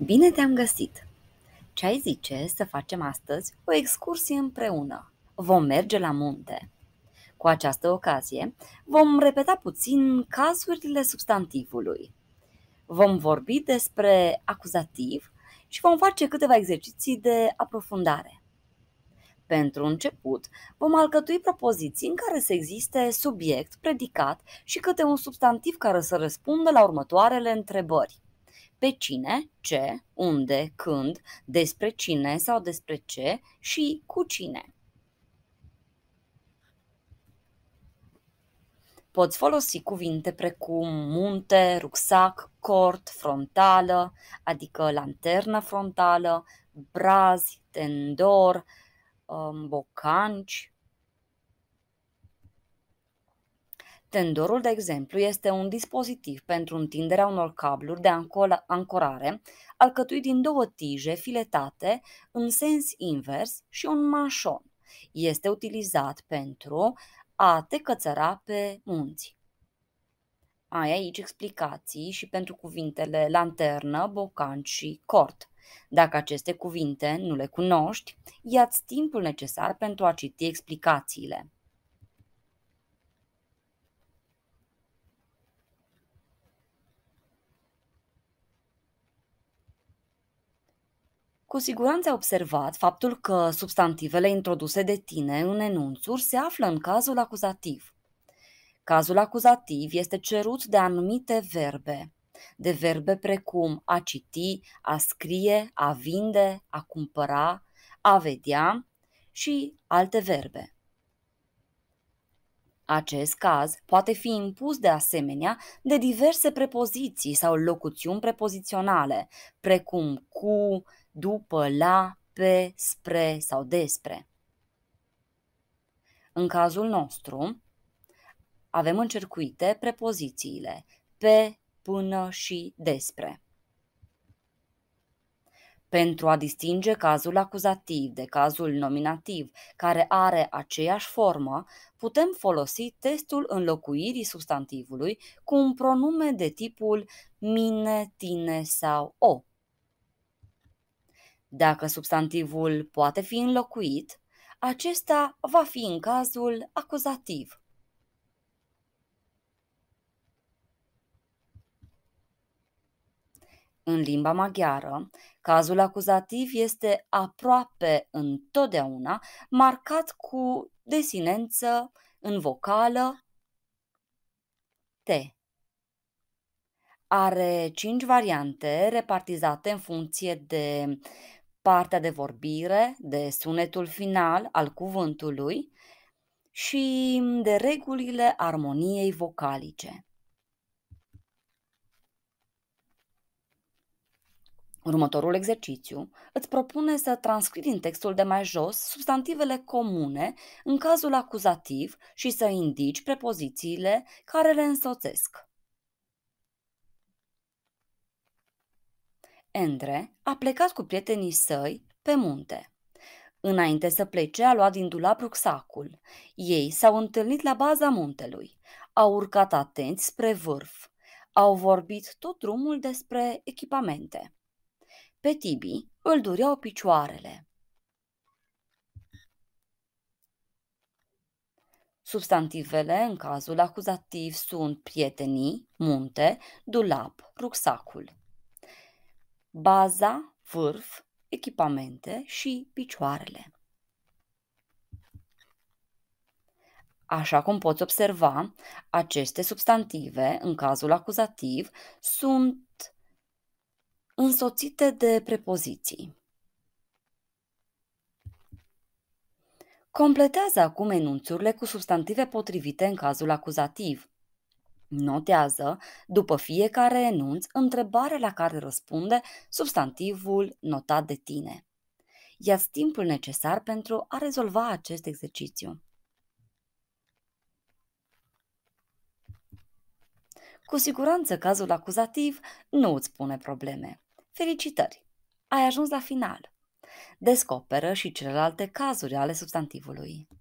Bine te-am găsit! Ce ai zice să facem astăzi o excursie împreună? Vom merge la munte. Cu această ocazie vom repeta puțin cazurile substantivului. Vom vorbi despre acuzativ și vom face câteva exerciții de aprofundare. Pentru început, vom alcătui propoziții în care să existe subiect, predicat și câte un substantiv care să răspundă la următoarele întrebări pe cine, ce, unde, când, despre cine sau despre ce și cu cine. Poți folosi cuvinte precum munte, rucsac, cort, frontală, adică lanternă frontală, brazi, tendor, um, bocanci, Tendorul, de exemplu, este un dispozitiv pentru întinderea unor cabluri de ancorare alcătuit din două tije filetate în sens invers și un mașon. Este utilizat pentru a te cățăra pe munți. Ai aici explicații și pentru cuvintele lanternă, bocan și cort. Dacă aceste cuvinte nu le cunoști, ia-ți timpul necesar pentru a citi explicațiile. Cu siguranță ai observat faptul că substantivele introduse de tine în enunțuri se află în cazul acuzativ. Cazul acuzativ este cerut de anumite verbe, de verbe precum a citi, a scrie, a vinde, a cumpăra, a vedea și alte verbe. Acest caz poate fi impus de asemenea de diverse prepoziții sau locuțiuni prepoziționale, precum cu, după, la, pe, spre sau despre. În cazul nostru, avem încercuite prepozițiile pe, până și despre. Pentru a distinge cazul acuzativ de cazul nominativ, care are aceeași formă, putem folosi testul înlocuirii substantivului cu un pronume de tipul mine, tine sau o. Dacă substantivul poate fi înlocuit, acesta va fi în cazul acuzativ. În limba maghiară, cazul acuzativ este aproape întotdeauna marcat cu desinență în vocală T. Are cinci variante repartizate în funcție de partea de vorbire, de sunetul final al cuvântului și de regulile armoniei vocalice. Următorul exercițiu îți propune să transcrii din textul de mai jos substantivele comune în cazul acuzativ și să indici prepozițiile care le însoțesc. Endre a plecat cu prietenii săi pe munte. Înainte să plece, a luat din dulap rucsacul. Ei s-au întâlnit la baza muntelui. Au urcat atenți spre vârf. Au vorbit tot drumul despre echipamente. Pe Tibi îl dureau picioarele. Substantivele în cazul acuzativ sunt prietenii, munte, dulap, rucsacul baza, vârf, echipamente și picioarele. Așa cum poți observa, aceste substantive, în cazul acuzativ, sunt însoțite de prepoziții. Completează acum enunțurile cu substantive potrivite în cazul acuzativ. Notează, după fiecare enunț, întrebarea la care răspunde substantivul notat de tine. Ia timpul necesar pentru a rezolva acest exercițiu. Cu siguranță cazul acuzativ nu îți pune probleme. Felicitări! Ai ajuns la final! Descoperă și celelalte cazuri ale substantivului.